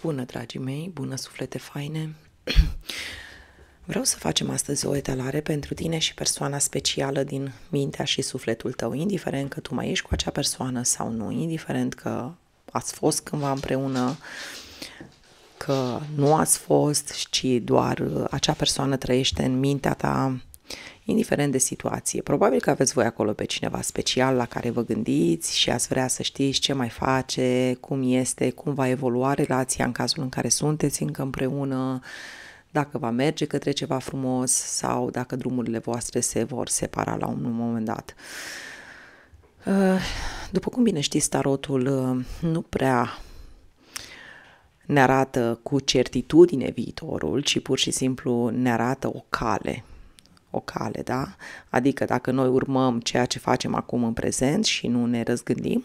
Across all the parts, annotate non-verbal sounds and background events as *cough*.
Bună, dragii mei, bună, suflete faine! *clears throat* Vreau să facem astăzi o etalare pentru tine și persoana specială din mintea și sufletul tău, indiferent că tu mai ești cu acea persoană sau nu, indiferent că ați fost cândva împreună, că nu ați fost, ci doar uh, acea persoană trăiește în mintea ta indiferent de situație. Probabil că aveți voi acolo pe cineva special la care vă gândiți și ați vrea să știți ce mai face, cum este, cum va evolua relația în cazul în care sunteți încă împreună, dacă va merge către ceva frumos sau dacă drumurile voastre se vor separa la un moment dat. Uh, după cum bine știți, tarotul uh, nu prea ne arată cu certitudine viitorul, ci pur și simplu ne arată o cale o cale, da? Adică dacă noi urmăm ceea ce facem acum în prezent și nu ne răzgândim,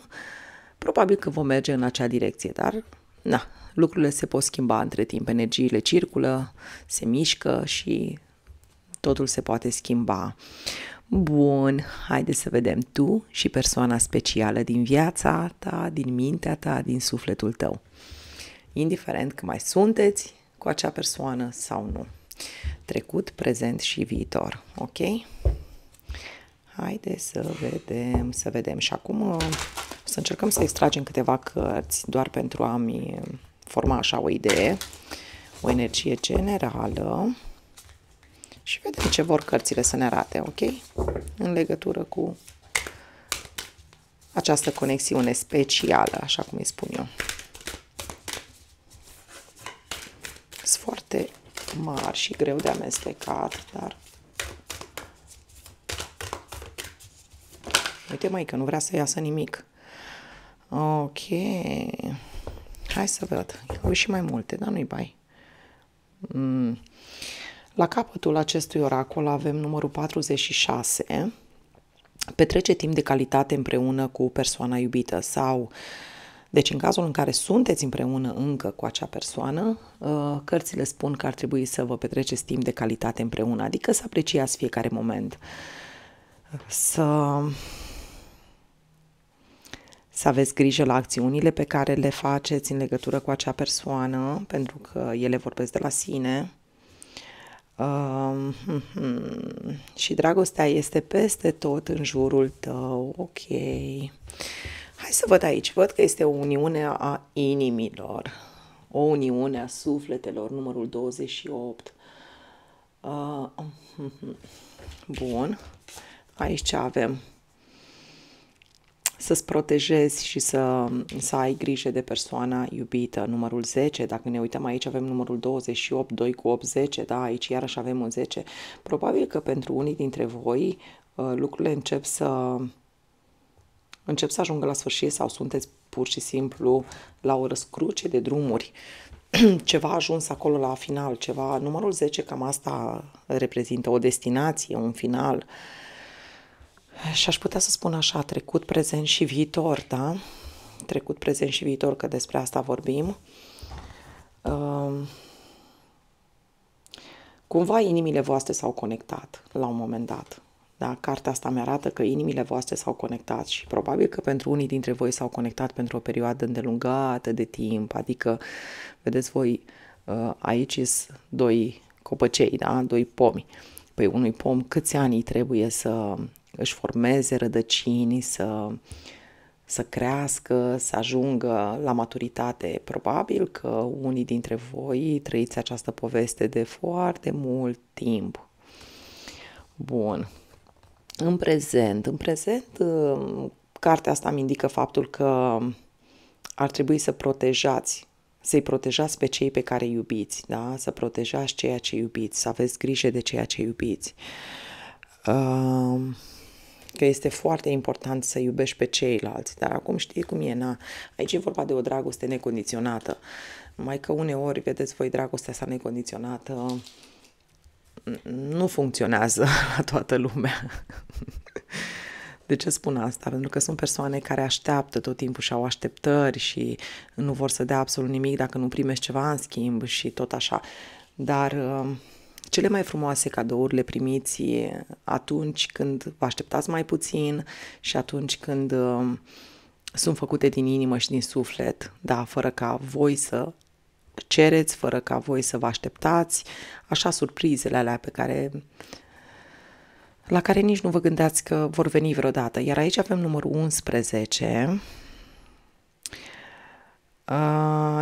probabil că vom merge în acea direcție, dar na, lucrurile se pot schimba între timp, energiile circulă, se mișcă și totul se poate schimba. Bun, haideți să vedem tu și persoana specială din viața ta, din mintea ta, din sufletul tău. Indiferent că mai sunteți cu acea persoană sau nu trecut, prezent și viitor, ok? Haideți să vedem, să vedem. Și acum uh, să încercăm să extragem câteva cărți doar pentru a-mi forma așa o idee, o energie generală și vedem ce vor cărțile să ne arate, ok? În legătură cu această conexiune specială, așa cum îi spun eu. mari și greu de amestecat, dar... Uite, mai că nu vrea să iasă nimic. Ok. Hai să văd. Au și mai multe, dar nu-i bai. Mm. La capătul acestui oracol avem numărul 46. Petrece timp de calitate împreună cu persoana iubită sau uh, deci, în cazul în care sunteți împreună încă cu acea persoană, uh, cărțile spun că ar trebui să vă petreceți timp de calitate împreună, adică să apreciați fiecare moment, să, să aveți grijă la acțiunile pe care le faceți în legătură cu acea persoană, pentru că ele vorbesc de la sine. Uh, și dragostea este peste tot în jurul tău, ok. Hai să văd aici. Văd că este o uniune a inimilor. O uniune a sufletelor, numărul 28. Uh, ah, bun. Aici ce avem să-ți protejezi și să, să ai grijă de persoana iubită. Numărul 10, dacă ne uităm aici avem numărul 28, 2 cu 8, 10, da, aici iarăși avem un 10. Probabil că pentru unii dintre voi uh, lucrurile încep să încep să ajungă la sfârșit sau sunteți pur și simplu la o răscruce de drumuri, *clears throat* ceva a ajuns acolo la final, ceva, numărul 10 cam asta reprezintă o destinație, un final. Și aș putea să spun așa, trecut, prezent și viitor, da? Trecut, prezent și viitor, că despre asta vorbim. Uh, cumva inimile voastre s-au conectat la un moment dat da? Cartea asta mi-arată că inimile voastre s-au conectat și probabil că pentru unii dintre voi s-au conectat pentru o perioadă îndelungată de timp, adică, vedeți voi, uh, aici sunt doi copăcei, da? doi pomi. Păi unui pom câți ani trebuie să își formeze rădăcini, să, să crească, să ajungă la maturitate. Probabil că unii dintre voi trăiți această poveste de foarte mult timp. Bun. În prezent, în prezent, uh, cartea asta îmi indică faptul că ar trebui să protejați, să-i protejați pe cei pe care iubiți, da? să protejați ceea ce iubiți, să aveți grijă de ceea ce iubiți. Uh, că este foarte important să iubești pe ceilalți, dar acum știi cum e, na, aici e vorba de o dragoste necondiționată, mai că uneori, vedeți voi, dragostea asta necondiționată nu funcționează *laughs* la toată lumea. De ce spun asta? Pentru că sunt persoane care așteaptă tot timpul și au așteptări și nu vor să dea absolut nimic dacă nu primești ceva în schimb și tot așa. Dar um, cele mai frumoase cadouri le primiți atunci când vă așteptați mai puțin și atunci când um, sunt făcute din inimă și din suflet, da, fără ca voi să cereți, fără ca voi să vă așteptați, așa surprizele alea pe care la care nici nu vă gândeați că vor veni vreodată. Iar aici avem numărul 11.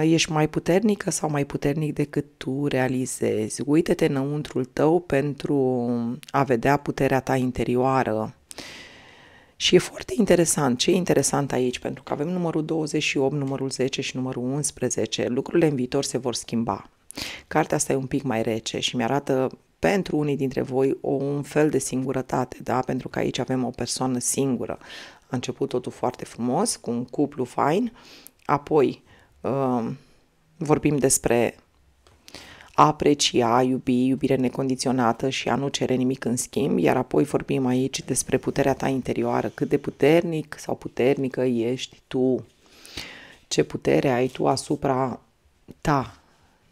ești mai puternică sau mai puternic decât tu realizezi. Uită-te înăuntrul tău pentru a vedea puterea ta interioară. Și e foarte interesant. Ce e interesant aici? Pentru că avem numărul 28, numărul 10 și numărul 11. Lucrurile în viitor se vor schimba. Cartea asta e un pic mai rece și mi-arată pentru unii dintre voi o, un fel de singurătate, da? pentru că aici avem o persoană singură. A început totul foarte frumos, cu un cuplu fain, apoi uh, vorbim despre a aprecia, a iubi, iubire necondiționată și a nu cere nimic în schimb, iar apoi vorbim aici despre puterea ta interioară, cât de puternic sau puternică ești tu, ce putere ai tu asupra ta,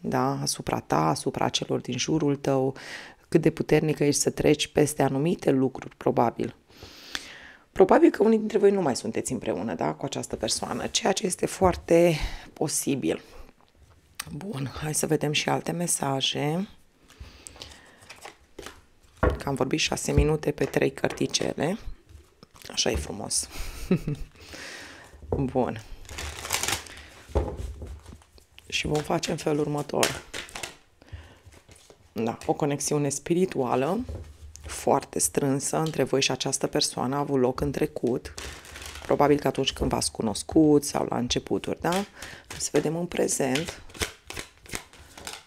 da? asupra ta, asupra celor din jurul tău, cât de puternică ești să treci peste anumite lucruri, probabil. Probabil că unii dintre voi nu mai sunteți împreună da? cu această persoană, ceea ce este foarte posibil. Bun, hai să vedem și alte mesaje. Că am vorbit 6 minute pe 3 cărticele. Așa e frumos. *laughs* Bun. Și vom face în felul următor. Da, o conexiune spirituală foarte strânsă între voi și această persoană a avut loc în trecut, probabil că atunci când v-ați cunoscut sau la începuturi, da? Să vedem în prezent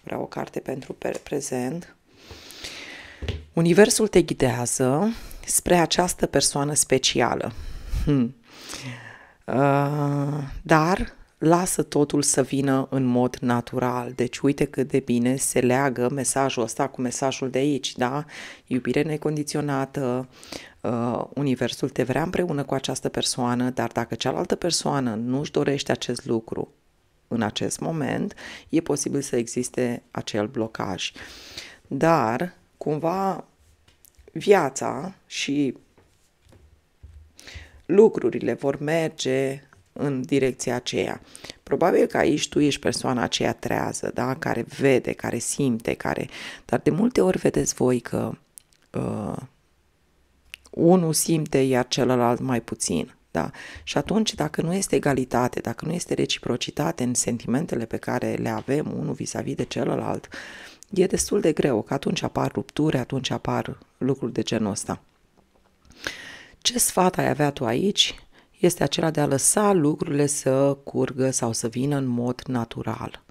vreau o carte pentru prezent. Universul te ghidează spre această persoană specială. Hmm. Uh, dar lasă totul să vină în mod natural. Deci uite cât de bine se leagă mesajul ăsta cu mesajul de aici, da? Iubire necondiționată, uh, universul te vrea împreună cu această persoană, dar dacă cealaltă persoană nu-și dorește acest lucru, în acest moment, e posibil să existe acel blocaj. Dar, cumva, viața și lucrurile vor merge în direcția aceea. Probabil că aici tu ești persoana aceea trează, da? care vede, care simte, care... dar de multe ori vedeți voi că uh, unul simte, iar celălalt mai puțin. Da? Și atunci, dacă nu este egalitate, dacă nu este reciprocitate în sentimentele pe care le avem unul vis-a-vis de celălalt, e destul de greu, că atunci apar rupturi, atunci apar lucruri de genul ăsta. Ce sfat ai avea tu aici? Este acela de a lăsa lucrurile să curgă sau să vină în mod natural.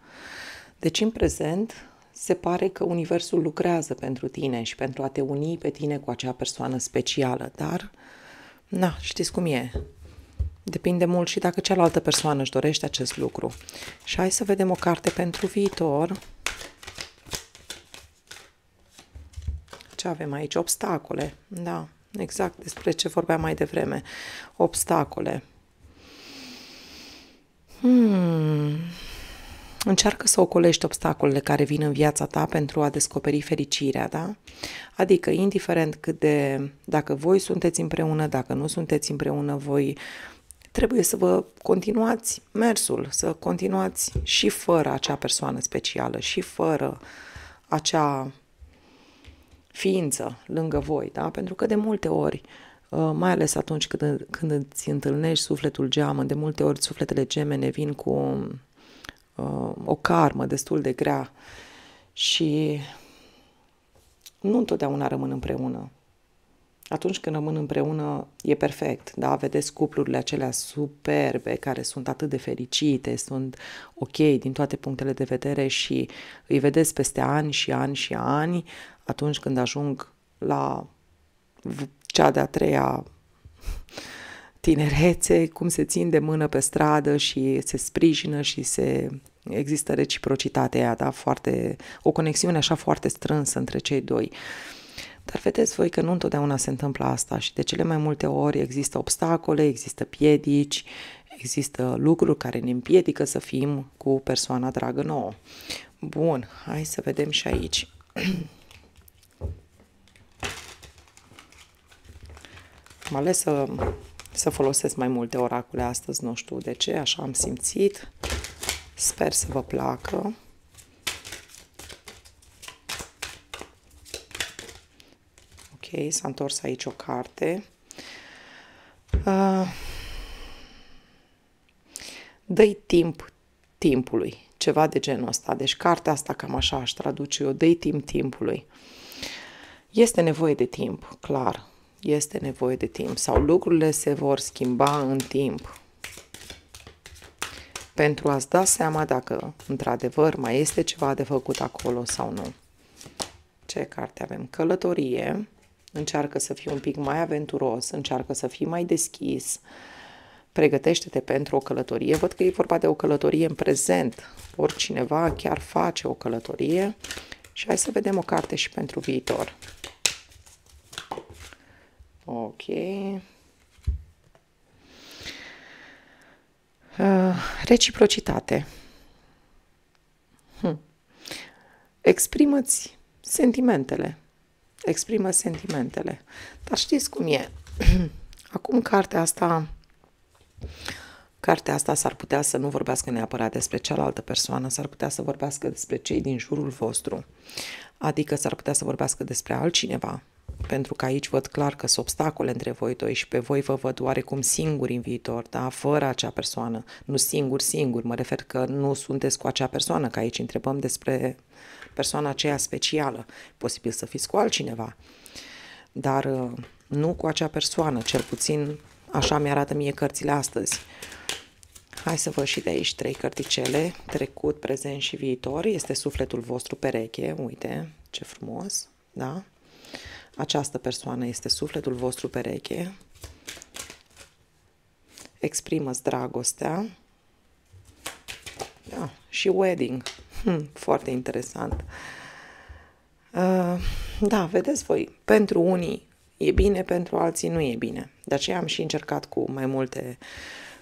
Deci, în prezent, se pare că Universul lucrează pentru tine și pentru a te uni pe tine cu acea persoană specială, dar, na, știți cum e, Depinde mult și dacă cealaltă persoană își dorește acest lucru. Și hai să vedem o carte pentru viitor. Ce avem aici? Obstacole. Da, exact despre ce vorbeam mai devreme. Obstacole. Hmm. Încearcă să ocolești obstacolele care vin în viața ta pentru a descoperi fericirea, da? Adică, indiferent cât de... Dacă voi sunteți împreună, dacă nu sunteți împreună, voi uh, trebuie să vă continuați mersul, să continuați și fără acea persoană specială, și fără acea ființă lângă voi, da? Pentru că de multe ori, uh, mai ales atunci când, când îți întâlnești sufletul geamă, de multe ori sufletele gemene vin cu uh, o karmă destul de grea și nu întotdeauna rămân împreună atunci când rămân împreună e perfect, da? Vedeți cuplurile acelea superbe care sunt atât de fericite, sunt ok din toate punctele de vedere și îi vedeți peste ani și ani și ani atunci când ajung la cea de-a treia tinerețe, cum se țin de mână pe stradă și se sprijină și se există reciprocitatea aia, da? Foarte, o conexiune așa foarte strânsă între cei doi. Uh, dar vedeți voi că nu întotdeauna se întâmplă asta și de cele mai multe ori există obstacole, există piedici, există lucruri care ne împiedică să fim cu persoana dragă nouă. Bun, hai să vedem și aici. *clears throat* Am ales să, să folosesc mai multe oracule astăzi, nu știu de ce, așa am simțit. Sper să vă placă. s-a întors aici o carte. Uh, ah. dă timp timpului, ceva de genul ăsta. Deci cartea asta cam așa aș traduce eu, dă timp timpului. Este nevoie de timp, clar. Este nevoie de timp sau lucrurile se vor schimba în timp. Pentru a-ți da seama dacă într-adevăr mai este ceva de făcut acolo sau nu. Ce carte avem? Călătorie. Încearcă să fii un pic mai aventuros, încearcă să fii mai deschis, pregătește-te pentru o călătorie. Văd că e vorba de o călătorie în prezent. Oricineva chiar face o călătorie. Și hai să vedem o carte și pentru viitor. Ok. Uh, reciprocitate. Hm. Exprimă-ți sentimentele exprimă sentimentele. Dar știți cum e? *clears throat* Acum cartea asta cartea asta s-ar putea să nu vorbească neapărat despre cealaltă persoană, s-ar putea să vorbească despre cei din jurul vostru, adică s-ar putea să vorbească despre altcineva, pentru că aici văd clar că sunt obstacole între voi doi și pe voi vă văd oarecum singuri în viitor, da? fără acea persoană, nu singur, singur, mă refer că nu sunteți cu acea persoană, că aici întrebăm despre uh, persoana aceea specială, posibil să fiți cu altcineva, dar uh, nu cu acea persoană, cel puțin așa mi-arată mie cărțile astăzi. Hai să văd și de aici trei cărticele, trecut, prezent și viitor. Este sufletul vostru pereche, uite, ce frumos, da? Această persoană este sufletul vostru pereche. Exprimă-ți dragostea. Da, și wedding. Hmm, foarte interesant. Uh, da, vedeți voi, pentru unii e bine, pentru alții nu e bine. De aceea am și încercat cu mai multe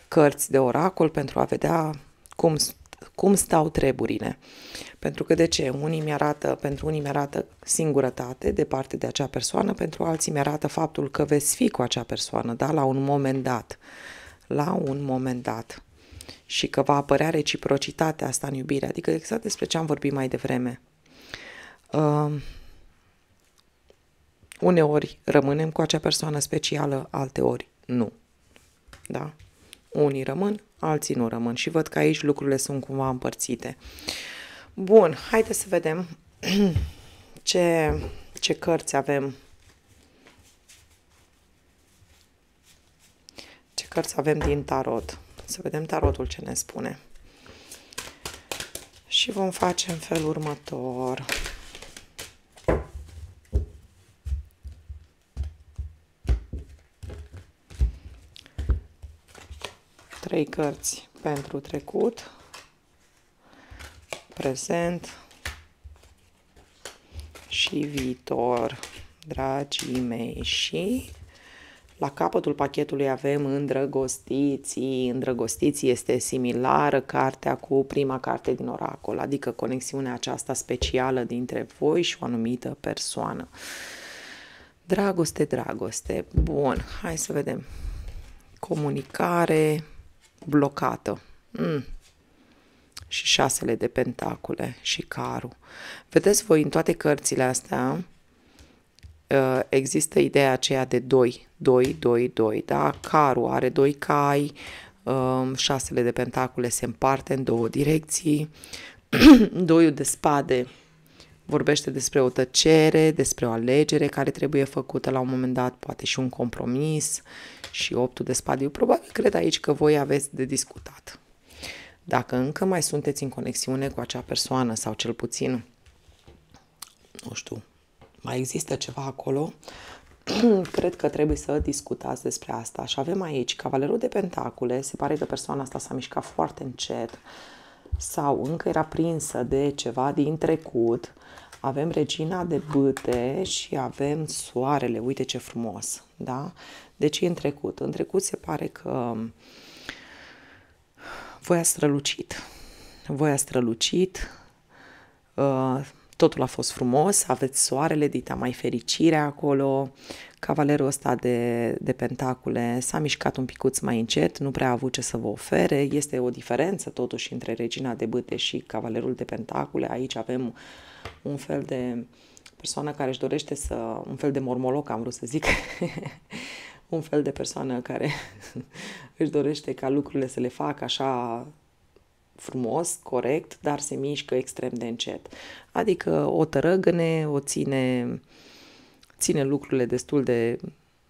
cărți de oracol pentru a vedea cum, cum stau treburile. Pentru că de ce? Unii mi-arată, pentru unii mi-arată singurătate de parte de acea persoană, pentru alții mi-arată faptul că veți fi cu acea persoană, da, la un moment dat. La un moment dat și că va apărea reciprocitatea asta în iubire, adică exact despre ce am vorbit mai devreme. Uh, uneori rămânem cu acea persoană specială, alteori nu. Da? Unii rămân, alții nu rămân și văd că aici lucrurile sunt cumva împărțite. Bun, haideți să vedem *clears throat* ce, ce cărți avem. Ce cărți avem din tarot. Să vedem tarotul ce ne spune. Și vom face în felul următor. Trei cărți pentru trecut, prezent și viitor, dragii mei și la capătul pachetului avem Îndrăgostiții. Îndrăgostiții este similară cartea cu prima carte din oracol, adică conexiunea aceasta specială dintre voi și o anumită persoană. Dragoste, dragoste. Bun, hai să vedem. Comunicare blocată. Mm. Și șasele de pentacule și carul. Vedeți voi în toate cărțile astea, Uh, există ideea aceea de 2, 2, 2, 2, da? Carul are doi cai, um, șasele de pentacule se împarte în două direcții, *clears throat* doiul de spade vorbește despre o tăcere, despre o alegere care trebuie făcută la un moment dat, poate și un compromis și optul de spade. Eu probabil cred aici că voi aveți de discutat. Dacă încă mai sunteți în conexiune cu acea persoană sau cel puțin, nu știu, mai există ceva acolo, *clears throat* cred că trebuie să discutați despre asta. Și avem aici Cavalerul de Pentacule, se pare că persoana asta s-a mișcat foarte încet sau încă era prinsă de ceva din trecut. Avem Regina de Bâte și avem Soarele, uite ce frumos, da? Deci e în trecut. În trecut se pare că voi a strălucit. Voi a strălucit, uh, totul a fost frumos, aveți soarele, dita mai fericire acolo, cavalerul ăsta de, de pentacule s-a mișcat un picuț mai încet, nu prea a avut ce să vă ofere, este o diferență totuși între regina de bâte și cavalerul de pentacule, aici avem un fel de persoană care își dorește să, un fel de mormoloc am vrut să zic, *laughs* un fel de persoană care *laughs* își dorește ca lucrurile să le facă așa frumos, corect, dar se mișcă extrem de încet. Adică o tărăgăne, o ține, ține lucrurile destul de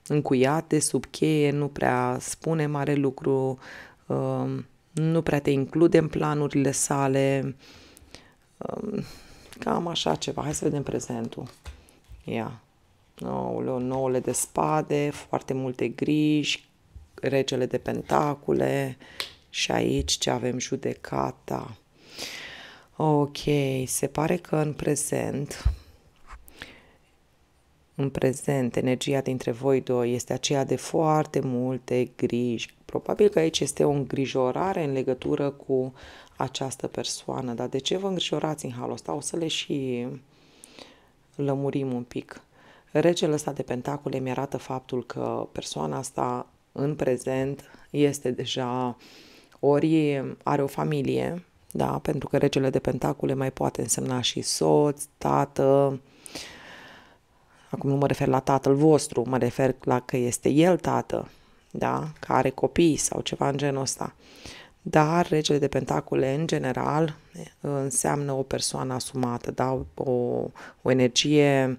încuiate, sub cheie, nu prea spune mare lucru, um, nu prea te include în planurile sale, um, cam așa ceva. Hai să vedem prezentul. Ia. Nouăle, nouăle de spade, foarte multe griji, regele de pentacule, uh, și aici ce avem judecata. Ok, se pare că în prezent în prezent, energia dintre voi doi este aceea de foarte multe griji. Probabil că aici este o îngrijorare în legătură cu această persoană, dar de ce vă îngrijorați în halul ăsta? O să le și lămurim un pic. Regele ăsta de pentacule mi arată faptul că persoana asta în prezent este deja uh, ori are o familie, da, pentru că regele de pentacule mai poate însemna și soț, tată, acum nu mă refer la tatăl vostru, mă refer la că este el tată, da, că are copii sau ceva în genul ăsta. Dar regele de pentacule, în general, înseamnă o persoană asumată, da, o, o energie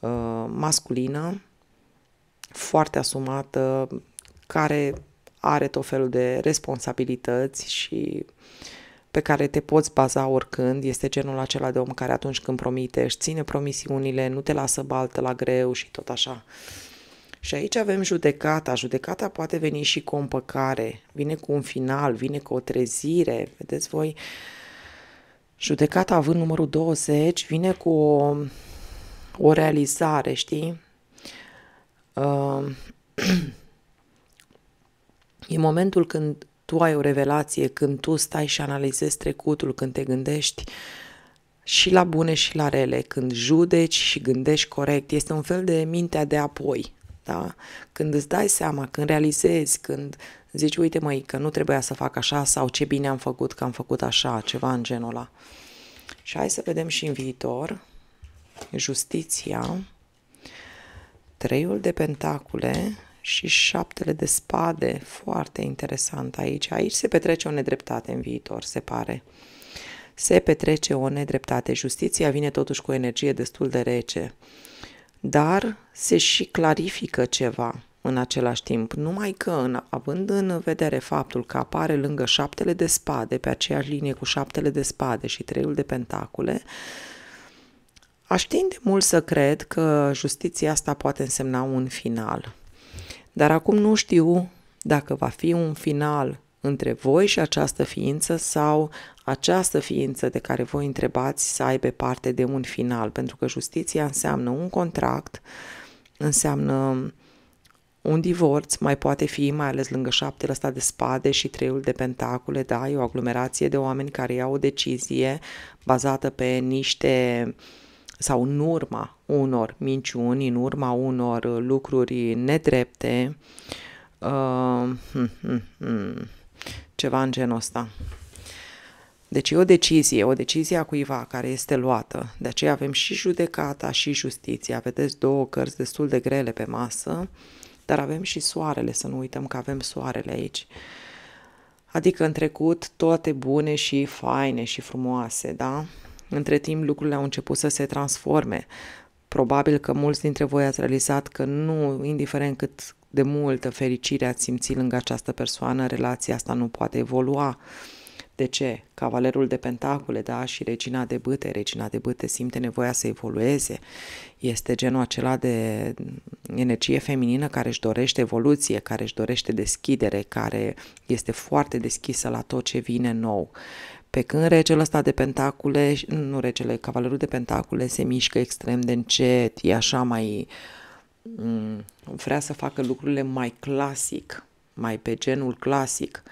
uh, masculină, foarte asumată, care are tot felul de responsabilități și pe care te poți baza oricând, este genul acela de om care atunci când promite își ține promisiunile, nu te lasă baltă la greu și tot așa. Și aici avem judecata. Judecata poate veni și cu o împăcare, vine cu un final, vine cu o trezire. Vedeți voi, judecata având numărul 20 vine cu o, o realizare, știi? Uh, *clears throat* E momentul când tu ai o revelație, când tu stai și analizezi trecutul, când te gândești și la bune și la rele, când judeci și gândești corect. Este un fel de mintea de apoi, da? Când îți dai seama, când realizezi, când zici, uite măi, că nu trebuia să fac așa sau ce bine am făcut că am făcut așa, ceva în genul ăla. Și hai să vedem și în viitor justiția, treiul de pentacule și șaptele de spade, foarte interesant aici. Aici se petrece o nedreptate în viitor, se pare. Se petrece o nedreptate. Justiția vine totuși cu o energie destul de rece, dar se și clarifică ceva în același timp, numai că având în vedere faptul că apare lângă șaptele de spade, pe aceeași linie cu șaptele de spade și treiul de pentacule, aș tinde mult să cred că justiția asta poate însemna un final dar acum nu știu dacă va fi un final între voi și această ființă sau această ființă de care voi întrebați să aibă parte de un final, pentru că justiția înseamnă un contract, înseamnă un divorț mai poate fi, mai ales lângă șaptele ăsta de spade și treiul de pentacule, da, e o aglomerație de oameni care iau o decizie bazată pe niște uh, sau în urma unor minciuni, în urma unor uh, lucruri nedrepte, uh, hmm, hmm, hmm, ceva în genul ăsta. Deci e o decizie, o decizie a cuiva care este luată. De aceea avem și judecata și justiția. Vedeți două cărți destul de grele pe masă, dar avem și soarele, să nu uităm că avem soarele aici. Adică în trecut toate bune și faine și frumoase, da? Între timp, lucrurile au început să se transforme. Probabil că mulți dintre voi ați realizat că nu, indiferent cât de multă fericire ați simțit lângă această persoană, relația asta nu poate evolua. De ce? Cavalerul de pentacule, da, și regina de bâte. Regina de bâte simte nevoia să evolueze. Este genul acela de energie feminină care își dorește evoluție, care își dorește deschidere, care este foarte deschisă la tot ce vine nou. Uh, pe când regele ăsta de pentacule, nu regele, cavalerul de pentacule se mișcă extrem de încet, e așa mai... Mm, vrea să facă lucrurile mai clasic, mai pe genul clasic.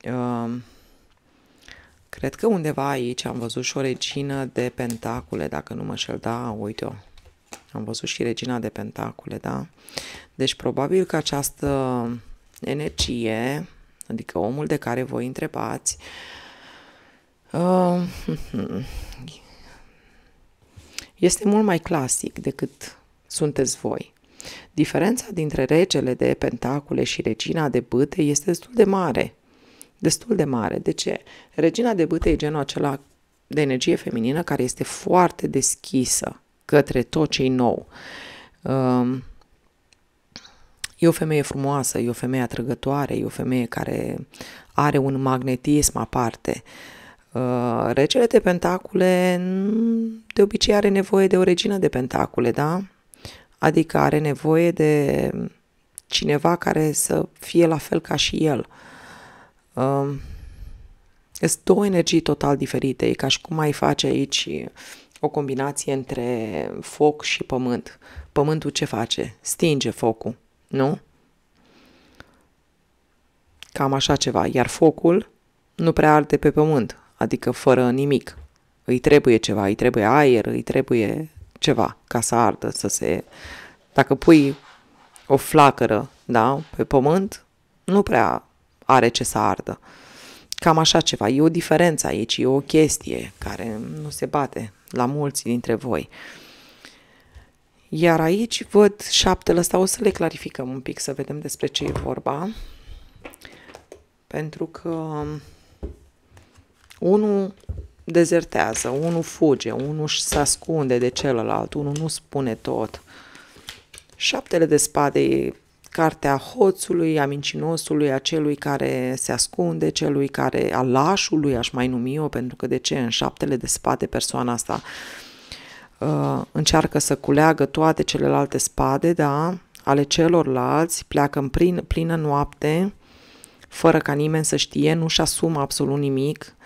Ehm, cred că undeva aici am văzut și o regină de pentacule, dacă nu mă șel, da, uite-o. Am văzut și regina de pentacule, da? Deci probabil că această energie, adică omul de care voi întrebați, uh, Uh, *laughs* este mult mai clasic decât sunteți voi. Diferența dintre regele de pentacule și regina de bâte este destul de mare. Destul de mare. De ce? Regina de bâte e genul acela de energie feminină care este foarte deschisă către tot ce nou. Um, e o femeie frumoasă, e o femeie atrăgătoare, e o femeie care are un magnetism aparte. Uh, Uh, regele de pentacule de obicei are nevoie de o regină de pentacule, da? Adică are nevoie de cineva care să fie la fel ca și el. Uh, sunt două energii total diferite, e ca și cum ai face aici o combinație între foc și pământ. Pământul ce face? Stinge focul, nu? Cam așa ceva. Iar focul nu prea arde pe pământ, adică fără nimic. Îi trebuie ceva, îi trebuie aer, îi trebuie ceva ca să ardă, să se... Dacă pui o flacără, da, pe pământ, nu prea are ce să ardă. Cam așa ceva. E o diferență aici, e o chestie care nu se bate la mulți dintre voi. Iar aici văd șaptele ăsta, o să le clarificăm un pic, să vedem despre ce e vorba. Pentru că unul dezertează, unul fuge, unul se ascunde de celălalt, unul nu spune tot. Șaptele de spade e cartea hoțului, a mincinosului, a celui care se ascunde, celui care, a lașului, aș mai numi eu, pentru că de ce în șaptele de spade persoana asta uh, încearcă să culeagă toate celelalte spade, da, ale celorlalți, pleacă în plin, plină noapte, fără ca nimeni să știe, nu-și asumă absolut nimic, uh,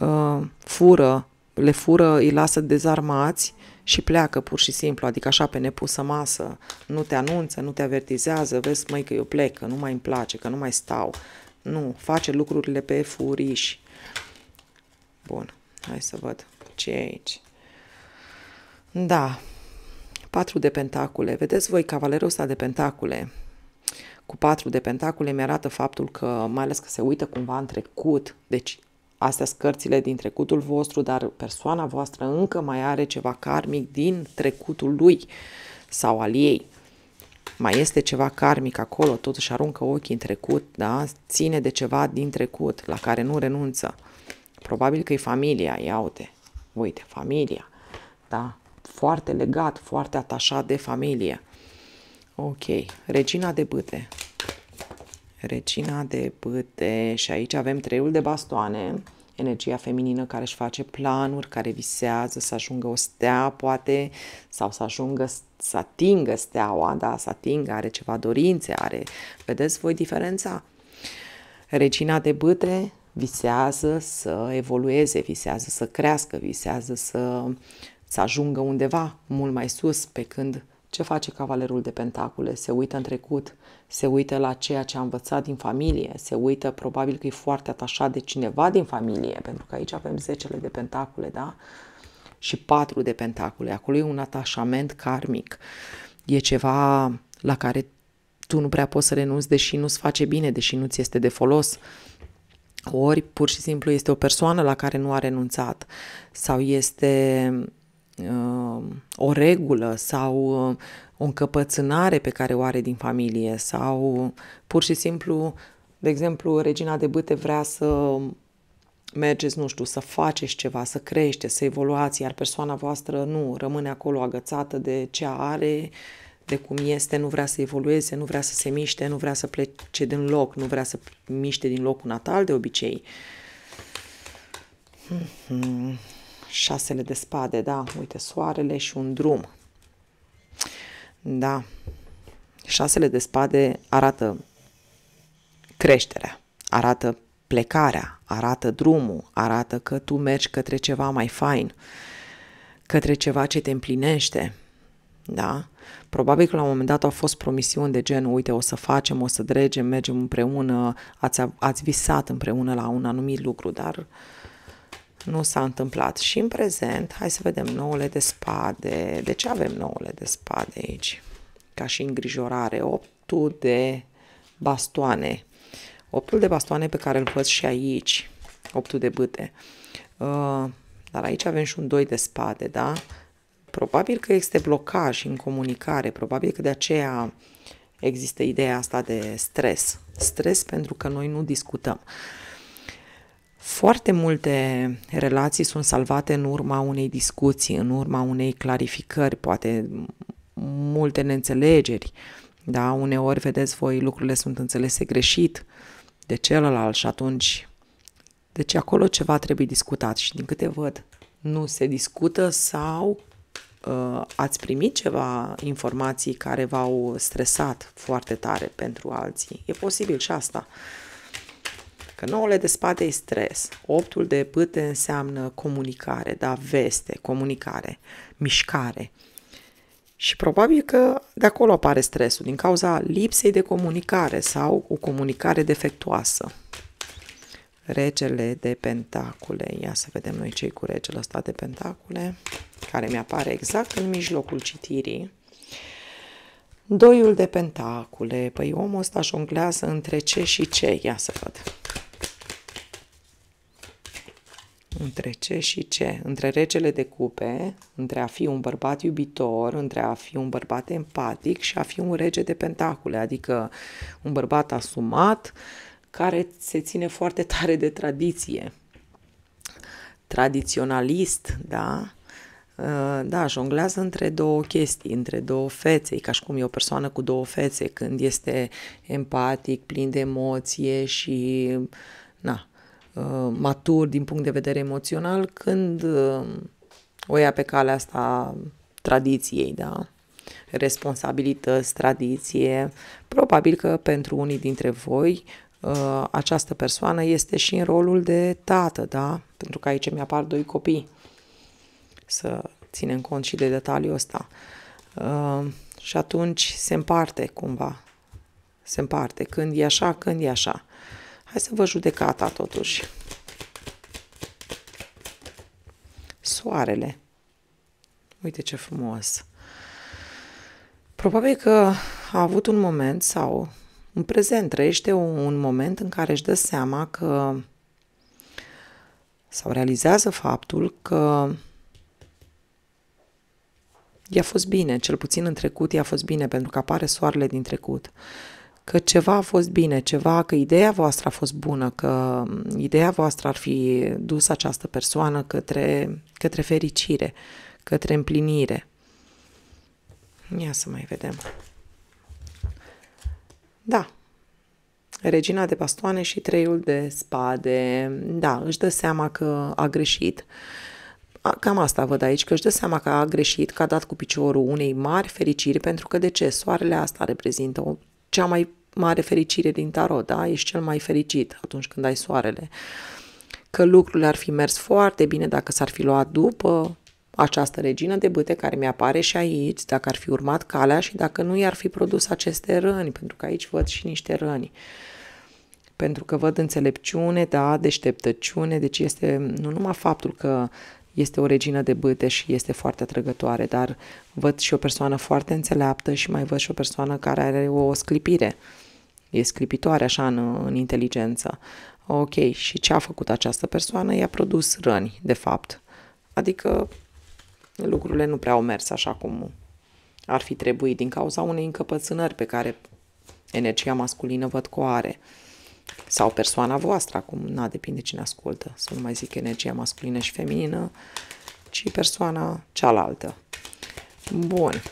uh, fură, le fură, îi lasă dezarmați și pleacă pur și simplu, adică așa pe nepusă masă, nu te anunță, nu te avertizează, vezi măi că eu plec, că nu mai îmi place, că nu mai stau. Nu, face lucrurile pe furiș. Bun, hai să văd ce e aici. Da, patru de pentacule. Vedeți voi, cavalerul ăsta de pentacule, cu patru de pentacule, mi arată faptul că, mai ales că se uită cumva în trecut, deci astea sunt cărțile din trecutul vostru, dar persoana voastră încă mai are ceva karmic din trecutul lui sau al ei. Mai este ceva karmic acolo, totuși aruncă ochii în trecut, da? ține de ceva din trecut la care nu renunță. Probabil că e familia, iaute, uite, familia, da? Foarte legat, foarte atașat de familie. Ok, regina de bâte, Regina de bâte și aici avem treiul de bastoane, energia feminină care își face planuri, care visează să ajungă o stea, poate, sau să ajungă să atingă steaua, da, să atingă, are ceva dorințe, are... Vedeți voi diferența? Regina de bâte visează să evolueze, visează să crească, visează să, să ajungă undeva mult mai sus, pe când ce face cavalerul de pentacule? Se uită în trecut, se uită la ceea ce a învățat din familie, se uită probabil că e foarte atașat de cineva din familie, pentru că aici avem zecele de pentacule, da? Și patru de pentacule. Acolo e un atașament karmic. E ceva la care tu nu prea poți să renunți, deși nu-ți face bine, deși nu-ți este de folos. Ori pur și simplu este o persoană la care nu a renunțat sau este Uh, o regulă sau uh, o încăpățânare pe care o are din familie sau pur și simplu, de exemplu, regina de bâte vrea să mergeți, nu știu, să faceți ceva, să crește să evoluați, iar persoana voastră nu rămâne acolo agățată de ce are, de cum este, nu vrea să evolueze, nu vrea să se miște, nu vrea să plece din loc, nu vrea să miște din locul natal de obicei. Hmm, hmm șasele de spade, da, uite, soarele și un drum. Da, șasele de spade arată creșterea, arată plecarea, arată drumul, arată că tu mergi către ceva mai fain, către ceva ce te împlinește, da? Probabil că la un moment dat au fost promisiuni de genul, uite, o să facem, o să dregem, mergem împreună, ați, ați visat împreună la un anumit lucru, dar uh, nu s-a întâmplat și în prezent. Hai să vedem nouăle de spade. De ce avem nouăle de spade aici? Ca și îngrijorare. Optul de bastoane. Optul de bastoane pe care îl văd și aici. Optul de bâte. Uh, dar aici avem și un doi de spade, da? Probabil că este blocaj în comunicare, probabil că de aceea există ideea asta de stres. Stres pentru că noi nu discutăm. Uh, foarte multe relații sunt salvate în urma unei discuții, în urma unei clarificări, poate multe neînțelegeri. Da, uneori, vedeți voi, lucrurile sunt înțelese greșit de celălalt și atunci deci acolo ceva trebuie discutat și din câte văd nu se discută sau uh, ați primit ceva informații care v-au stresat foarte tare pentru alții. E posibil și asta. Uh, Că nouăle de spate e stres, Optul de pâte înseamnă comunicare, da, veste, comunicare, mișcare. Și probabil că de acolo apare stresul, din cauza lipsei de comunicare sau o comunicare defectuoasă. Regele de pentacule. Ia să vedem noi ce cu regele ăsta de pentacule, care mi-apare exact în mijlocul citirii. Doiul de pentacule. Păi omul ăsta jonglează între ce și ce. Ia să văd. Între ce și ce? Între regele de cupe, între a fi un bărbat iubitor, între a fi un bărbat empatic și a fi un rege de pentacule, adică un bărbat asumat care se ține foarte tare de tradiție. Tradiționalist, da? Uh, da, jonglează între două chestii, între două fețe, ca și cum e o persoană cu două fețe, când este empatic, plin de emoție și na, Uh, matur din punct de vedere emoțional când uh, o ia pe calea asta tradiției, da? responsabilități, tradiție. Probabil că pentru unii dintre voi uh, această persoană este și în rolul de tată, da? Pentru că aici mi-apar doi copii. Să ținem cont și de detaliul ăsta. Și atunci se împarte cumva. Se împarte. Când e așa, când e așa. Hai să vă judecata totuși. Soarele. Uite ce frumos. Probabil că a avut un moment sau în prezent trăiește un, un moment în care își dă seama că sau realizează faptul că i-a fost bine, cel puțin în trecut i-a fost bine, pentru că apare soarele din trecut că ceva a fost bine, ceva, că ideea voastră a fost bună, că ideea voastră ar fi dus această persoană către, către fericire, către împlinire. Ia să mai vedem. Da. Regina de bastoane și treiul de spade. Da, își dă seama că a greșit. Cam asta văd aici, că își dă seama că a greșit, că a dat cu piciorul unei mari fericiri, pentru că de ce? Soarele asta reprezintă o cea mai mare fericire din tarot, da? Ești cel mai fericit atunci când ai soarele. Că lucrurile ar fi mers foarte bine dacă s-ar fi luat după această regină de bâte care mi-apare și aici, dacă ar fi urmat calea și dacă nu i-ar fi produs aceste răni, pentru că aici văd și niște răni. Pentru că văd înțelepciune, da, deșteptăciune, deci este nu numai faptul că este o regină de bâte și este foarte atrăgătoare, dar văd și o persoană foarte înțeleaptă și mai văd și o persoană care are o sclipire. E sclipitoare așa în, în inteligență. Ok, și ce a făcut această persoană? I-a produs răni, de fapt. Adică lucrurile nu prea au mers așa cum ar fi trebuit din cauza unei încăpățânări pe care energia masculină văd că o are. Uh, sau persoana voastră, acum nu depinde cine ascultă, să nu mai zic energia masculină și feminină, ci persoana cealaltă. Bun.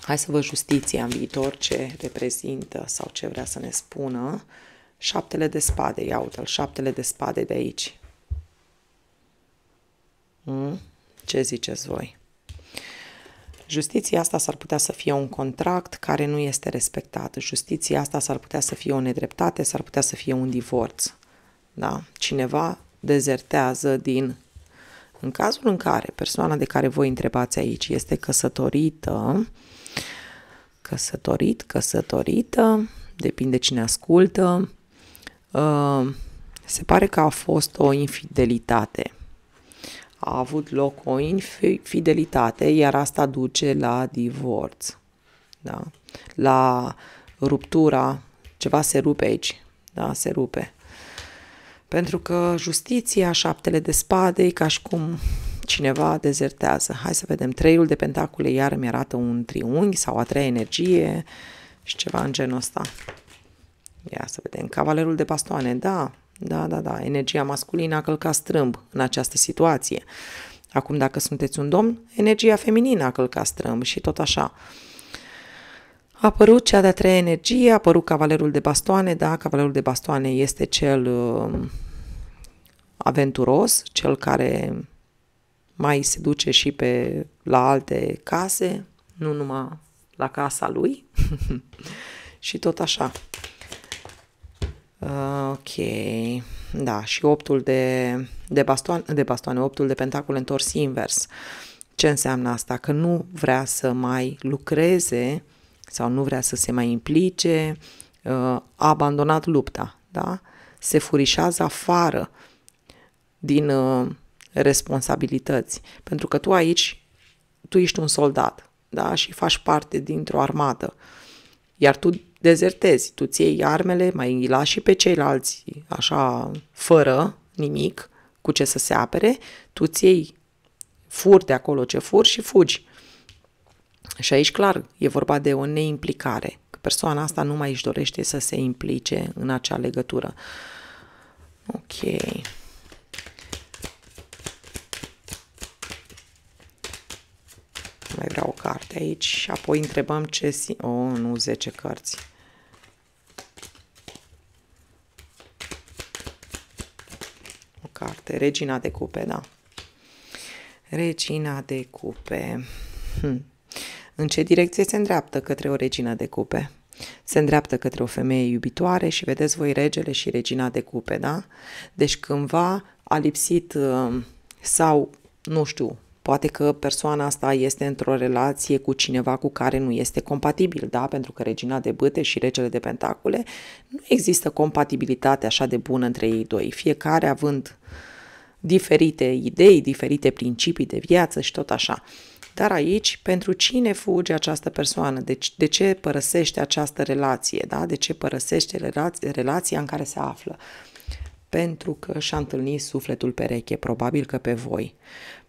Hai să vă justiția în viitor ce reprezintă sau ce vrea să ne spună. Șaptele de spade, ia uite-l, șaptele de spade de aici. Hmm? Ce ziceți voi? Justiția asta s-ar putea să fie un contract care nu este respectat. Justiția asta s-ar putea să fie o nedreptate, s-ar putea să fie un divorț. Da? Cineva dezertează din... În cazul în care persoana de care voi întrebați aici este căsătorită, căsătorit, căsătorită, depinde cine ascultă, uh, se pare că a fost o infidelitate – a avut loc o infidelitate, iar asta duce la divorț, da? la ruptura, ceva se rupe aici, da? se rupe. Pentru că justiția, șaptele de spade, e ca și cum cineva dezertează. Hai să vedem, treiul de pentacule iar mi arată un triunghi sau a treia energie și ceva în genul ăsta. Ia să vedem, cavalerul de bastoane, da, da, da, da. Energia masculină a călcat strâmb în această situație. Acum, dacă sunteți un domn, energia feminină a călcat strâmb și tot așa. A apărut cea de-a treia energie, a apărut cavalerul de bastoane, da, cavalerul de bastoane este cel uh, aventuros, cel care mai se duce și pe la alte case, nu numai la casa lui *laughs* și tot așa. Ah, ok, da, și optul de, de, bastoane, de bastoane, optul de pentacul întors invers. Ce înseamnă asta? Că nu vrea să mai lucreze sau nu vrea să se mai implice, ah, a abandonat lupta, da? Se furișează afară din ah, responsabilități. Pentru că tu aici, tu ești un soldat, da? Și faci parte dintr-o armată. Iar tu dezertezi, tu ți iei armele, mai îi lași și pe ceilalți așa fără nimic cu ce să se apere, tu ți iei fur de acolo ce fur și fugi. Și aici, clar, e vorba de o neimplicare. Că Persoana asta nu mai își dorește să se implice în acea legătură. Ok. mai vreau o carte aici și apoi întrebăm ce... Oh, nu, 10 cărți. O carte, Regina de cupe, da. Regina de cupe. Hm. În ce direcție se îndreaptă către o regina de cupe? se îndreaptă către o femeie iubitoare și vedeți voi regele și regina de cupe, da? Deci cândva a lipsit ă, sau, nu știu, Poate că persoana asta este într-o relație cu cineva cu care nu este compatibil, da? Pentru că regina de bâte și regele de pentacule nu există compatibilitate așa de bună între ei doi, fiecare având diferite idei, diferite principii de viață și tot așa. Dar aici, pentru cine fuge această persoană? De, deci, de ce părăsește această relație? Da? De ce părăsește relația, relația în care se află? Pentru că și-a întâlnit sufletul pereche, probabil că pe voi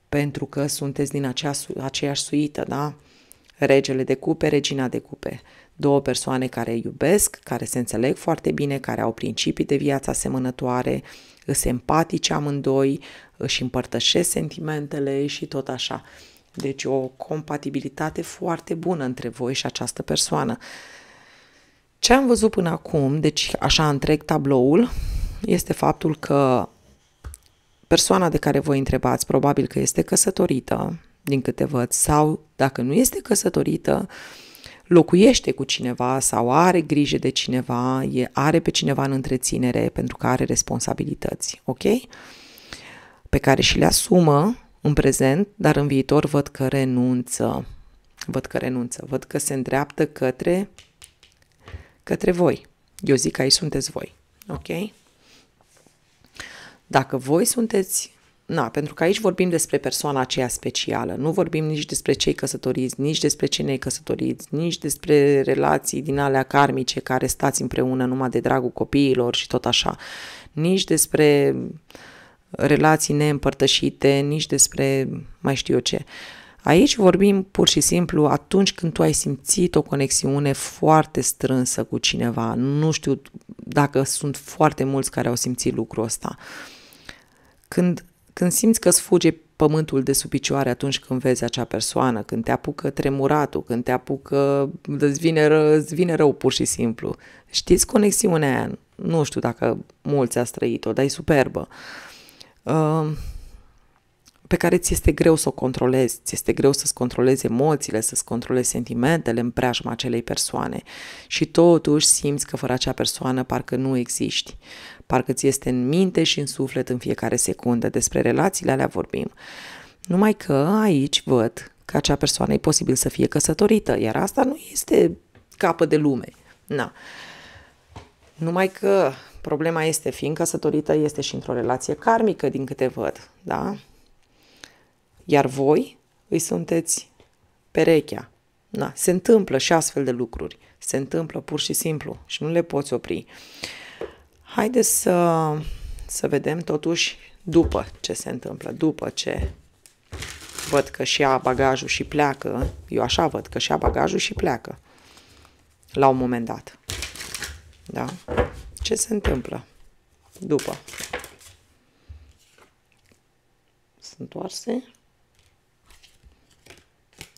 pentru că sunteți din acea, aceeași suită, da? Regele de cupe, regina de cupe. Două persoane care iubesc, care se înțeleg foarte bine, care au principii de viață asemănătoare, sunt empatice amândoi, își împărtășesc sentimentele și tot așa. Deci o compatibilitate foarte bună între voi și această persoană. Ce am văzut până acum, deci așa întreg tabloul, este faptul că Persoana de care vă întrebați probabil că este căsătorită, din câte văd, sau dacă nu este căsătorită, locuiește cu cineva sau are grijă de cineva, e, are pe cineva în întreținere pentru că are responsabilități, ok? Pe care și le asumă în prezent, dar în viitor văd că renunță. Văd că renunță, văd că se îndreaptă către, către voi. Eu zic că aici sunteți voi, ok? Dacă voi sunteți Na, pentru că aici vorbim despre persoana aceea specială, nu vorbim nici despre cei căsătoriți, nici despre cei necăsătoriți, nici despre relații din alea karmice care stați împreună numai de dragul copiilor și tot așa, nici despre relații neîmpărtășite, nici despre mai știu eu ce. Aici vorbim pur și simplu atunci când tu ai simțit o conexiune foarte strânsă cu cineva. Nu știu dacă sunt foarte mulți care au simțit lucrul ăsta. Uh, când, când simți că fuge pământul de sub picioare atunci când vezi acea persoană, când te apucă tremuratul, când te apucă, îți vine, ră, îți vine rău pur și simplu. Știți conexiunea aia? Nu știu dacă mulți a trăit-o, dar e superbă. Ehm, pe care ți este greu să o controlezi, ți este greu să-ți controlezi emoțiile, să-ți controlezi sentimentele în preajma acelei persoane și totuși simți că fără acea persoană parcă nu existi parcă ți este în minte și în suflet în fiecare secundă, despre relațiile alea vorbim. Numai că aici văd că acea persoană e posibil să fie căsătorită, iar asta nu este capă de lume. Na. Numai că problema este, fiind căsătorită, este și într-o relație karmică, din câte văd, da? Iar voi îi sunteți perechea. Na, se întâmplă și astfel de lucruri. Se întâmplă pur și simplu și nu le poți opri. Uh, Haideți să, să vedem totuși după ce se întâmplă, după ce văd că și ia bagajul și pleacă, eu așa văd că și ia bagajul și pleacă la un moment dat. Da? Ce se întâmplă după? Sunt întoarse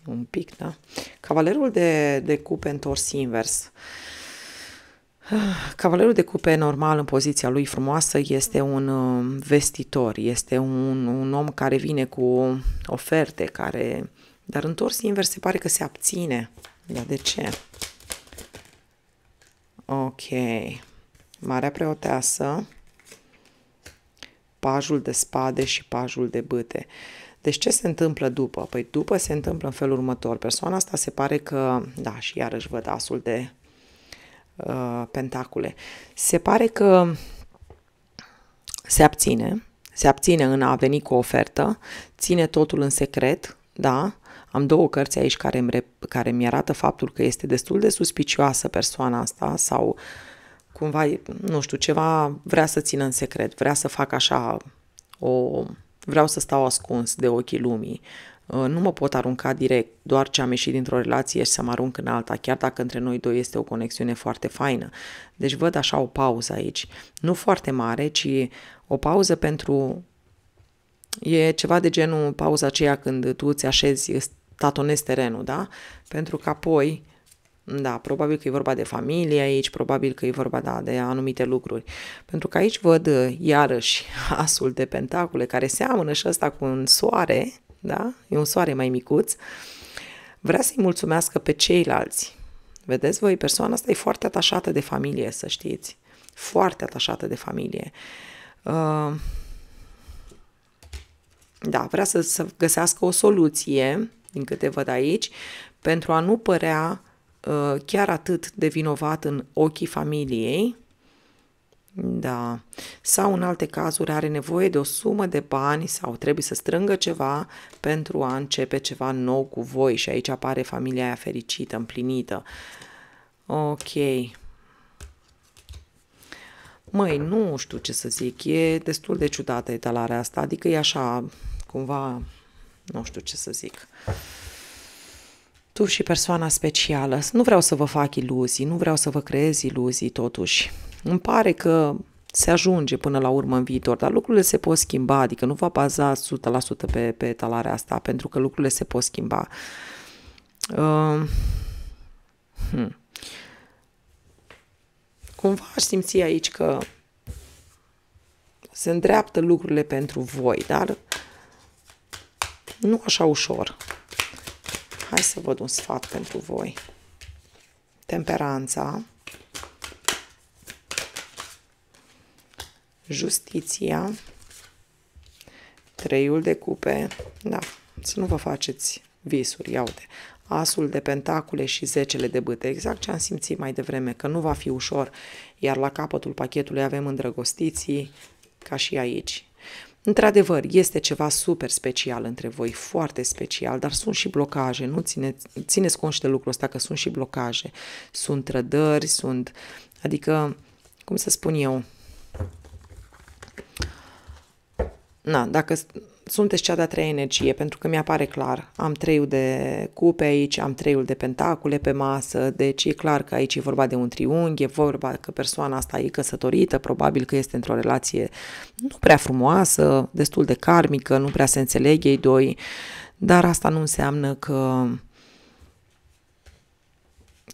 un pic, da? Cavalerul de, de cupe întors invers. Uh, Cavalerul de cupe normal în poziția lui frumoasă este un uh, vestitor, este un, un om care vine cu oferte, care... Dar întors invers se pare că se abține. Dar de ce? Ok. Marea preoteasă, pajul de spade și pajul de bâte. Deci ce se întâmplă după? Păi după se întâmplă în felul următor. Persoana asta se pare că, da, și iarăși văd asul de Uh, pentacule. Se pare că se abține, se abține în a veni cu o ofertă, ține totul în secret, da? Am două cărți aici care mi, care îmi arată faptul că este destul de suspicioasă persoana asta sau cumva, nu știu, ceva vrea să țină în secret, vrea să facă așa o... vreau să stau ascuns de ochii lumii, Uh, nu mă pot arunca direct doar ce am ieșit dintr-o relație și să mă arunc în alta, chiar dacă între noi doi este o conexiune foarte faină. Deci văd așa o pauză aici, nu foarte mare, ci o pauză pentru... E ceva de genul pauza aceea când tu îți așezi, tatonezi terenul, da? Pentru că apoi da, probabil că e vorba de familie aici, probabil că e vorba da, de anumite lucruri. Pentru că aici văd iarăși *laughs* asul de pentacule care seamănă și ăsta cu un soare, da? E un soare mai micuț. Vrea să-i mulțumească pe ceilalți. Vedeți voi, persoana asta e foarte atașată de familie, să știți. Foarte atașată de familie. Uh, da, vrea să, să găsească o soluție, din câte văd aici, pentru a nu părea uh, chiar atât de vinovat în ochii familiei, da. Sau în alte cazuri are nevoie de o sumă de bani sau trebuie să strângă ceva pentru a începe ceva nou cu voi și aici apare familia aia fericită, împlinită. Ok. Măi, nu știu ce să zic, e destul de ciudată etalarea asta, adică e așa, cumva, nu știu ce să zic tu și persoana specială. Nu vreau să vă fac iluzii, nu vreau să vă creez iluzii totuși. Îmi pare că se ajunge până la urmă în viitor, dar lucrurile se pot schimba, adică nu va baza 100% pe, pe talarea asta, pentru că lucrurile se pot schimba. Uh, hmm. Cumva aș simți aici că se îndreaptă lucrurile pentru voi, dar nu așa ușor. Hai să văd un sfat pentru voi. Temperanța. Justiția, Treiul de cupe, da, să nu vă faceți visuri, ia uite, Asul de pentacule și zecele de bâte, exact ce am simțit mai devreme, că nu va fi ușor, iar la capătul pachetului avem îndrăgostiții, ca și aici. Într-adevăr, este ceva super special între voi, foarte special, dar sunt și blocaje, nu țineți, țineți conști de lucrul ăsta că sunt și blocaje, sunt trădări, sunt, adică, cum să spun eu, na, dacă sunteți cea de-a treia energie, pentru că mi-apare clar, am treiul de cupe aici, am treiul de pentacule pe masă, deci e clar că aici e vorba de un triunghi, e vorba că persoana asta e căsătorită, probabil că este într-o relație nu prea frumoasă, destul de karmică, nu prea se înțeleg ei doi, dar asta nu înseamnă că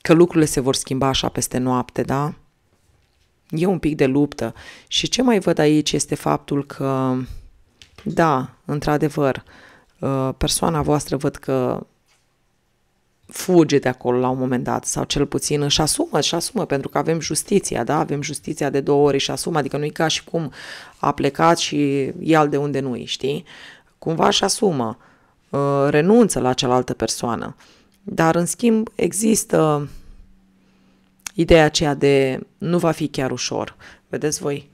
că lucrurile se vor schimba așa peste noapte, da? E un pic de luptă. Și ce mai văd aici este faptul că da, într-adevăr, uh, persoana voastră văd că fuge de acolo la un moment dat sau cel puțin își asumă, își asumă pentru că avem justiția, da? Avem justiția de două ori și asumă, adică nu-i ca și cum a plecat și el de unde nu e, știi? Cumva își asumă, uh, renunță la cealaltă persoană. Dar, în schimb, există ideea aceea de nu va fi chiar ușor. Vedeți voi?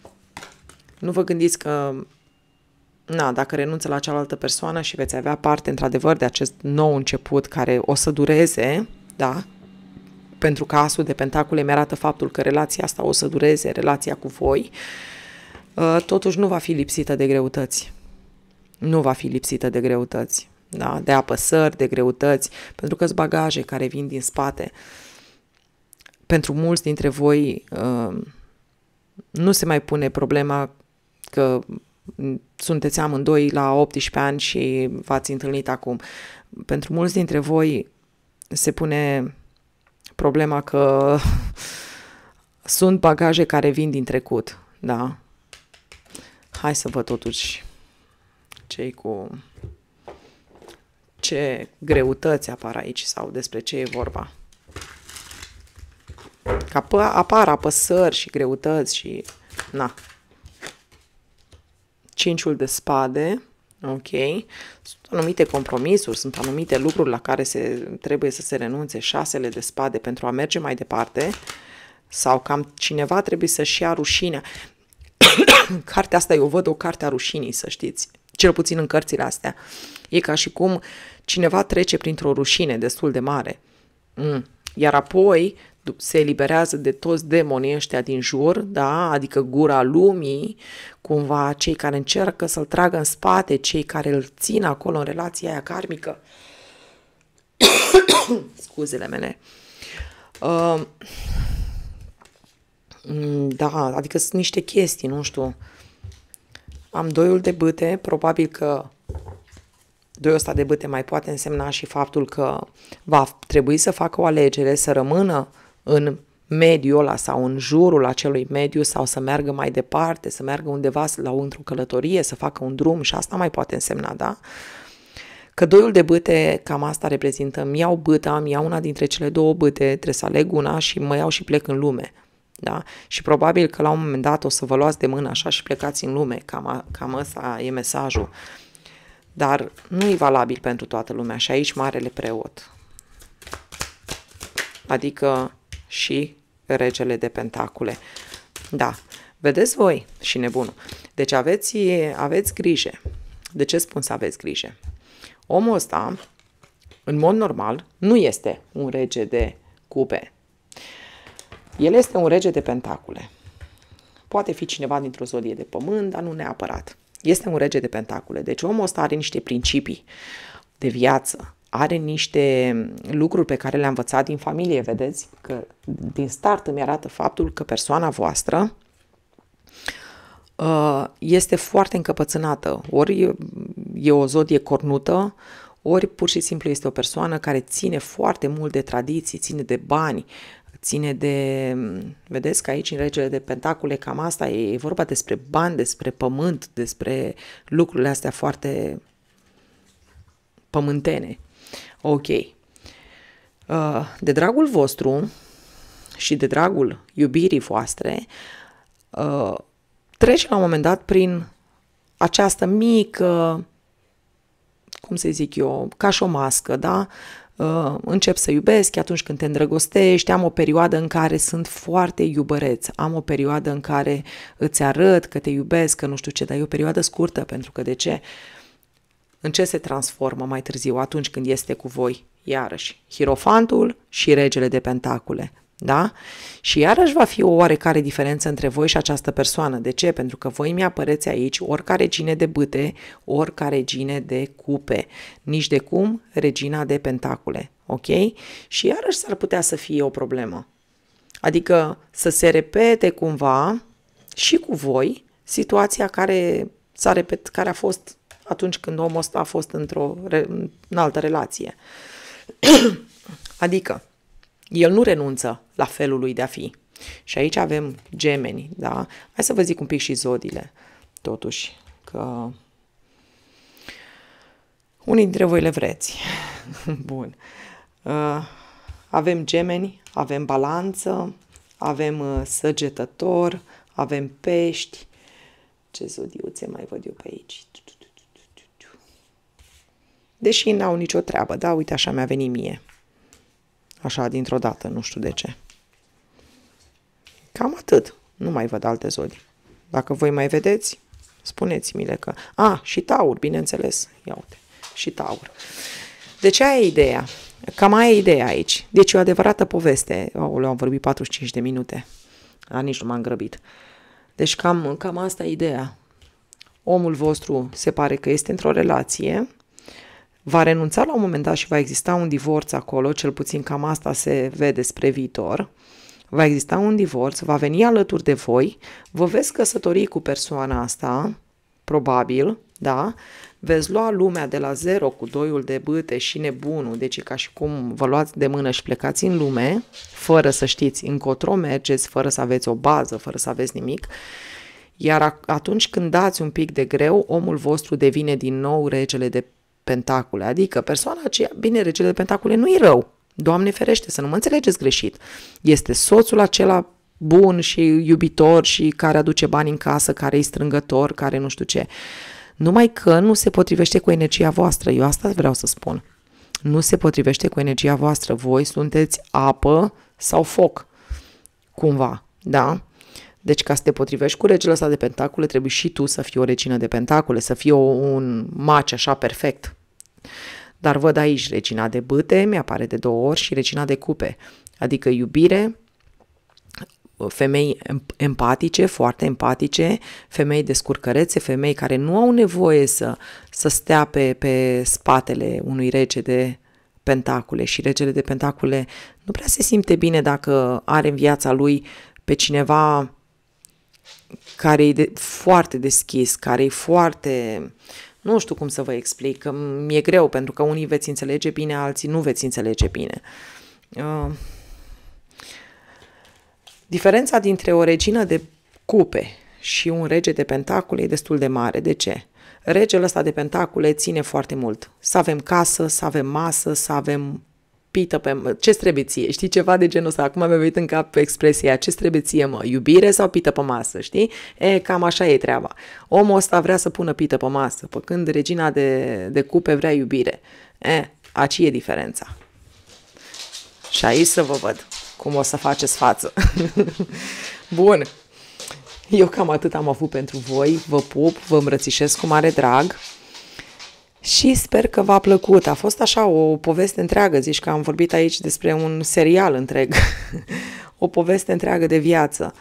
Nu vă gândiți că na, dacă renunță la cealaltă persoană și veți avea parte, într-adevăr, de acest nou început care o să dureze, da? Pentru că asul de pentacule mi arată faptul că relația asta o să dureze, relația cu voi, uh, totuși nu va fi lipsită de greutăți. Nu va fi lipsită de greutăți, da? De apăsări, de greutăți, pentru că sunt bagaje care vin din spate. Pentru mulți dintre voi uh, nu se mai pune problema că sunteți amândoi la 18 ani și v-ați întâlnit acum. Pentru mulți dintre voi se pune problema că *laughs* sunt bagaje care vin din trecut, da? Hai să văd totuși cei cu ce greutăți apar aici sau despre ce e vorba. Că apar apăsări și greutăți și... Na, cinciul de spade, ok? Sunt anumite compromisuri, sunt anumite lucruri la care se, trebuie să se renunțe, șasele de spade pentru a merge mai departe sau cam cineva trebuie să-și ia rușinea. *coughs* Cartea asta eu văd o carte a rușinii, să știți, cel puțin în cărțile astea. E ca și cum cineva trece printr-o rușine destul de mare. Mm. Iar apoi se eliberează de toți demonii ăștia din jur, da? adică gura lumii, cumva cei care încearcă să-l tragă în spate, cei care îl țin acolo în relația aia karmică. *coughs* Scuzele mele. Uh, da, adică sunt niște chestii, nu știu. Am doiul de bâte, probabil că doiul ăsta de bâte mai poate însemna și faptul că va trebui să facă o alegere, să rămână în mediul ăla sau în jurul acelui mediu sau să meargă mai departe, să meargă undeva la într-o călătorie, să facă un drum și asta mai poate însemna, da? Că doiul de bâte, cam asta reprezintă, îmi iau bâta, îmi iau una dintre cele două bâte, trebuie să aleg una și mă iau și plec în lume. Da? Și probabil că la un moment dat o să vă luați de mână așa și plecați în lume, cam, cam ăsta e mesajul. Dar nu e valabil pentru toată lumea și aici marele preot. Adică și regele de pentacule. Da, vedeți voi și nebunul. Deci aveți, aveți grijă. De ce spun să aveți grijă? Omul ăsta, în mod normal, nu este un rege de cupe. El este un rege de pentacule. Poate fi cineva dintr-o zodie de pământ, dar nu neapărat. Este un rege de pentacule. Deci omul ăsta are niște principii de viață, are niște lucruri pe care le-a învățat din familie, vedeți? Că din start îmi arată faptul că persoana voastră uh, este foarte încăpățânată. Ori e o zodie cornută, ori pur și simplu este o persoană care ține foarte mult de tradiții, ține de bani, ține de... Vedeți că aici în regele de pentacule cam asta e, e vorba despre bani, despre pământ, despre lucrurile astea foarte pământene. Ok. Uh, de dragul vostru și de dragul iubirii voastre, uh, trece la un moment dat prin această mică, cum să zic eu, ca și o mască, da? Uh, încep să iubesc atunci când te îndrăgostești, am o perioadă în care sunt foarte iubăreț, am o perioadă în care îți arăt că te iubesc, că nu știu ce, dar e o perioadă scurtă, pentru că de ce? Uh, în ce se transformă mai târziu, atunci când este cu voi, iarăși, Hirofantul și regele de pentacule, da? Și iarăși va fi o oarecare diferență între voi și această persoană. De ce? Pentru că voi mi-apăreți aici oricare regine de băte, oricare regine de cupe. Nici de cum regina de pentacule, ok? Și iarăși s-ar putea să fie o problemă. Adică să se repete cumva și cu voi situația care s-a repet, care a fost atunci când omul ăsta a fost într-o re- în altă relație. *clears throat* adică, el nu renunță la felul lui de a fi. Și aici avem gemeni, da? Hai să vă zic un pic și zodiile, totuși, că unii dintre voi le vreți. *laughs* Bun. Uh, avem gemeni, avem balanță, avem uh, săgetător, avem pești. Ce zodiuțe mai văd eu pe aici? deși n-au nicio treabă, da, uite, așa mi-a venit mie. Așa, dintr-o dată, nu știu de ce. Cam atât. Nu mai văd alte zodi. Dacă voi mai vedeți, spuneți-mi că... A, ah, și taur, bineînțeles. Ia uite, și taur. De ce e ideea. Cam ai e ideea aici. Deci o adevărată poveste. Aoleu, am vorbit 45 de minute. A, nici nu m-am grăbit. Deci cam, cam asta e ideea. Omul vostru se pare că este într-o relație, va renunța la un moment dat și va exista un divorț acolo, cel puțin cam asta se vede spre viitor, va exista un divorț, va veni alături de voi, vă veți căsători cu persoana asta, probabil, da? Veți lua lumea de la zero cu doiul de bâte și nebunul, deci ca și cum vă luați de mână și plecați în lume, fără să știți încotro mergeți, fără să aveți o bază, fără să aveți nimic. Iar atunci când dați un pic de greu, omul vostru devine din nou regele de pentacule, adică persoana aceea, bine, regele de pentacule nu-i rău, Doamne ferește, să nu mă înțelegeți greșit, este soțul acela bun și iubitor și care aduce bani în casă, care e strângător, care nu știu ce. Numai că nu se potrivește cu energia voastră, eu asta vreau să spun. Nu se potrivește cu energia voastră, voi sunteți apă sau foc, cumva, da? Deci ca să te potrivești cu regele ăsta de pentacule, trebuie și tu să fii o regină de pentacule, să fii o, un maci așa perfect. Dar văd aici regina de bâte, mi-apare de două ori, și regina de cupe, adică iubire, femei empatice, foarte empatice, femei descurcărețe, femei care nu au nevoie să, să stea pe, pe spatele unui rege de pentacule și regele de pentacule nu prea se simte bine dacă are în viața lui pe cineva care e de, foarte deschis, care e foarte... Nu știu cum să vă explic, că mi-e greu, pentru că unii veți înțelege bine, alții nu veți înțelege bine. Uh, diferența dintre o regină de cupe și un rege de pentacule e destul de mare. De ce? Regele ăsta de pentacule ține foarte mult. Să avem casă, să avem masă, să avem pită pe... ce trebuie ție? Știi, ceva de genul ăsta. Acum mi-a venit în cap expresia ce trebuie ție, mă? Iubire sau pită pe masă, știi? E, cam așa e treaba. Omul ăsta vrea să pună pită pe masă, pe când regina de, de cupe vrea iubire. E, aici e diferența. Și aici să vă văd cum o să faceți față. *laughs* Bun. Eu cam atât am avut pentru voi. Vă pup, vă îmbrățișez cu mare drag. Și sper că v-a plăcut. A fost așa o poveste întreagă, zici că am vorbit aici despre un serial întreg, *laughs* o poveste întreagă de viață.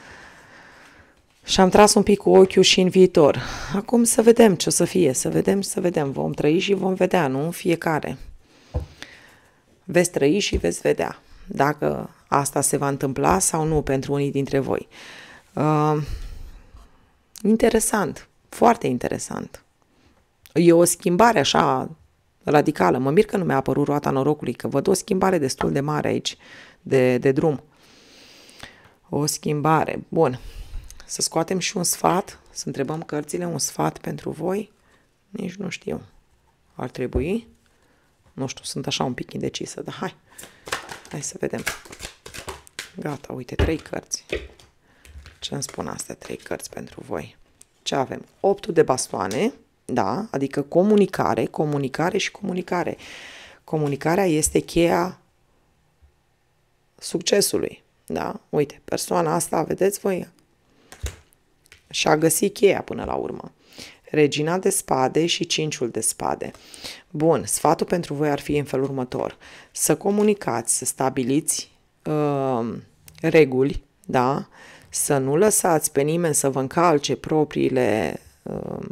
Și am tras un pic cu ochiul și în viitor. Acum să vedem ce o să fie, să vedem să vedem. Vom trăi și vom vedea, nu? Fiecare. Veți trăi și veți vedea dacă asta se va întâmpla sau nu pentru unii dintre voi. Uh, interesant, foarte interesant. E o schimbare așa radicală. Mă mir că nu mi-a apărut roata norocului, că văd o schimbare destul de mare aici, de, de drum. O schimbare. Bun. Să scoatem și un sfat, să întrebăm cărțile, un sfat pentru voi. Nici nu știu. Ar trebui. Nu știu, sunt așa un pic indecisă, dar hai. Hai să vedem. Gata, uite, trei cărți. Ce îmi spun astea? Trei cărți pentru voi. Ce avem? Optul de bastoane, da? Adică comunicare, comunicare și comunicare. Comunicarea este cheia succesului. Da? Uite, persoana asta, vedeți voi, și-a găsit cheia până la urmă. Regina de spade și cinciul de spade. Bun, sfatul pentru voi ar fi în felul următor. Să comunicați, să stabiliți uh, reguli, da? Să nu lăsați pe nimeni să vă încalce propriile uh,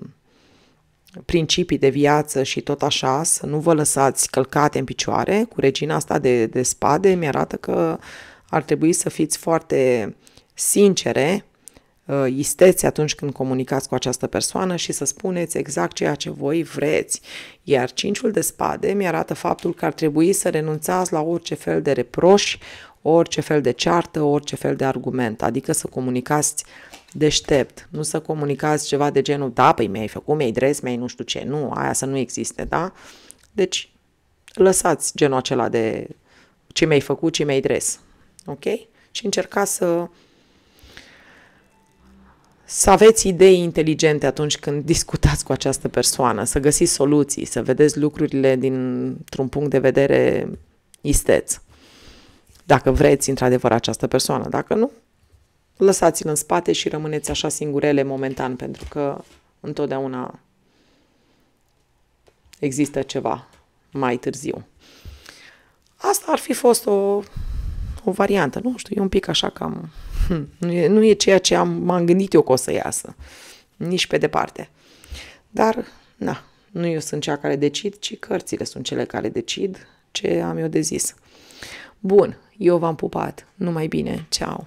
principii de viață și tot așa, să nu vă lăsați călcate în picioare. Cu regina asta de, de spade mi-arată că ar trebui să fiți foarte sincere, uh, isteți atunci când comunicați cu această persoană și să spuneți exact ceea ce voi vreți. Iar cinciul de spade mi-arată faptul că ar trebui să renunțați la orice fel de reproși, orice fel de ceartă, orice fel de argument, adică să comunicați deștept, nu să comunicați ceva de genul, da, păi mi-ai făcut, mi-ai dres, mi-ai nu știu ce, nu, aia să nu existe, da? Deci, lăsați genul acela de ce mi-ai făcut, ce mi-ai dres, ok? Și încercați să să aveți idei inteligente atunci când *laughs* discutați cu această persoană, să găsiți soluții, să vedeți lucrurile dintr-un punct de vedere isteț. Dacă vreți, într-adevăr, această persoană. Dacă nu, lăsați-l în spate și rămâneți așa singurele momentan, pentru că întotdeauna există ceva mai târziu. Asta ar fi fost o, o variantă, nu știu, e un pic așa cam... Hm, nu, e, nu e ceea ce am, m-am gândit eu că o să iasă, nici pe departe. Dar, na, nu eu sunt cea care decid, ci cărțile sunt cele care decid ce am eu de zis. Bun, eu v-am pupat. Numai bine. Ceau!